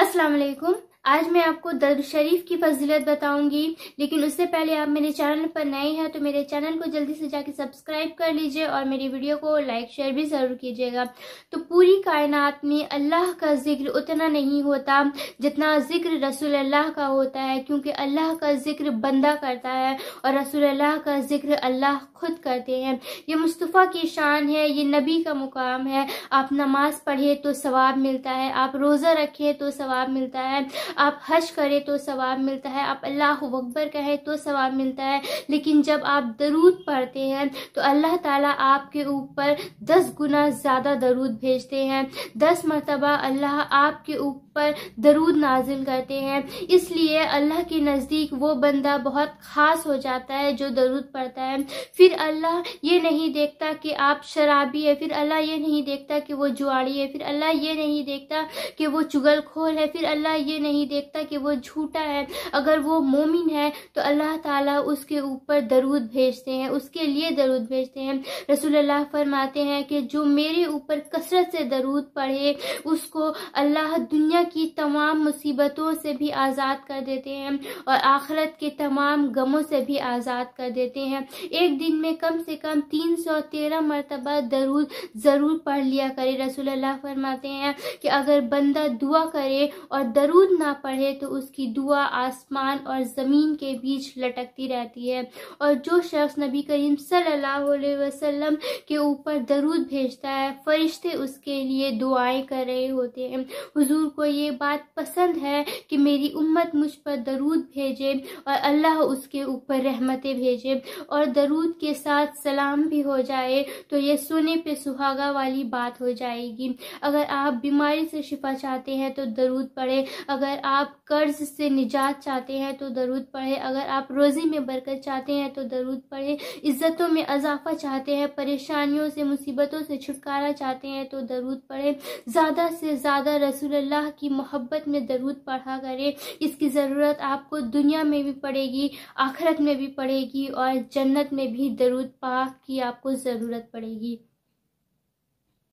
अस्सलाम आज मैं आपको दर्द शरीफ की फजीलत बताऊंगी लेकिन उससे पहले आप मेरे चैनल पर नए हैं तो मेरे चैनल को जल्दी से जाके सब्सक्राइब कर लीजिए और मेरी वीडियो को लाइक शेयर भी ज़रूर कीजिएगा तो पूरी कायनात में अल्लाह का जिक्र उतना नहीं होता जितना जिक्र रसूल अल्लाह का होता है क्योंकि अल्लाह का जिक्र बंदा करता है और रसूल अल्लाह का जिक्र अल्लाह खुद करते हैं ये मुस्तफ़ा की शान है ये नबी का मुकाम है आप नमाज़ पढ़े तो सवाब मिलता है आप रोज़ा रखें तो सवाब मिलता है आप हज करें तो सवाब मिलता है आप अल्लाह अकबर कहें तो सवाब मिलता है लेकिन जब आप दरूद पढ़ते हैं तो अल्लाह ताला आपके ऊपर दस गुना ज़्यादा दरूद भेजते हैं दस मरतबा अल्लाह आपके ऊपर दरूद नाजिल करते हैं इसलिए अल्लाह के नज़दीक वो बंदा बहुत ख़ास हो जाता है जो दरूद पढ़ता है फिर अल्लाह ये नहीं देखता कि आप शराबी है फिर अल्लाह ये नहीं देखता कि वो जुआड़ी है फिर अल्लाह ये नहीं देखता कि वो खोल है फिर अल्लाह ये नहीं नहीं देखता कि वो झूठा है अगर वो मोमिन है तो अल्लाह ताला उसके ऊपर दरूद भेजते हैं उसके लिए दरूद भेजते हैं अल्लाह फरमाते हैं कि जो मेरे ऊपर कसरत से दरूद पढ़े उसको अल्लाह दुनिया की तमाम मुसीबतों से भी आज़ाद कर देते हैं और आखरत के तमाम गमों से भी आज़ाद कर देते हैं एक दिन में कम से कम तीन सौ तेरह मरतबा दरूद ज़रूर पढ़ लिया करे रसूल फरमाते हैं कि अगर बंदा दुआ करे और दरूद ना पढ़े तो उसकी दुआ आसमान और ज़मीन के बीच लटकती रहती है और जो शख्स नबी करीम सल्लल्लाहु अलैहि वसल्लम के ऊपर दरूद भेजता है फरिश्ते उसके लिए दुआएं कर रहे होते हैं हुजूर को ये बात पसंद है कि मेरी उम्मत मुझ पर दरूद भेजे और अल्लाह उसके ऊपर रहमतें भेजे और दरूद के साथ सलाम भी हो जाए तो ये सोने पे सुहागा वाली बात हो जाएगी अगर आप बीमारी से शिफा चाहते हैं तो दरूद पढ़े अगर अगर आप कर्ज से निजात चाहते हैं तो दरूद पढ़ें अगर आप रोज़ी में बरकत चाहते हैं तो दरूद पढ़ें इज़्ज़तों में अजाफा चाहते हैं परेशानियों से मुसीबतों से छुटकारा चाहते हैं तो दरूद पढ़ें ज़्यादा से ज़्यादा अल्लाह की मोहब्बत में दरूद पढ़ा करें इसकी ज़रूरत आपको दुनिया में भी पड़ेगी आखरत में भी पड़ेगी और जन्नत में भी दरूद पाक की आपको ज़रूरत पड़ेगी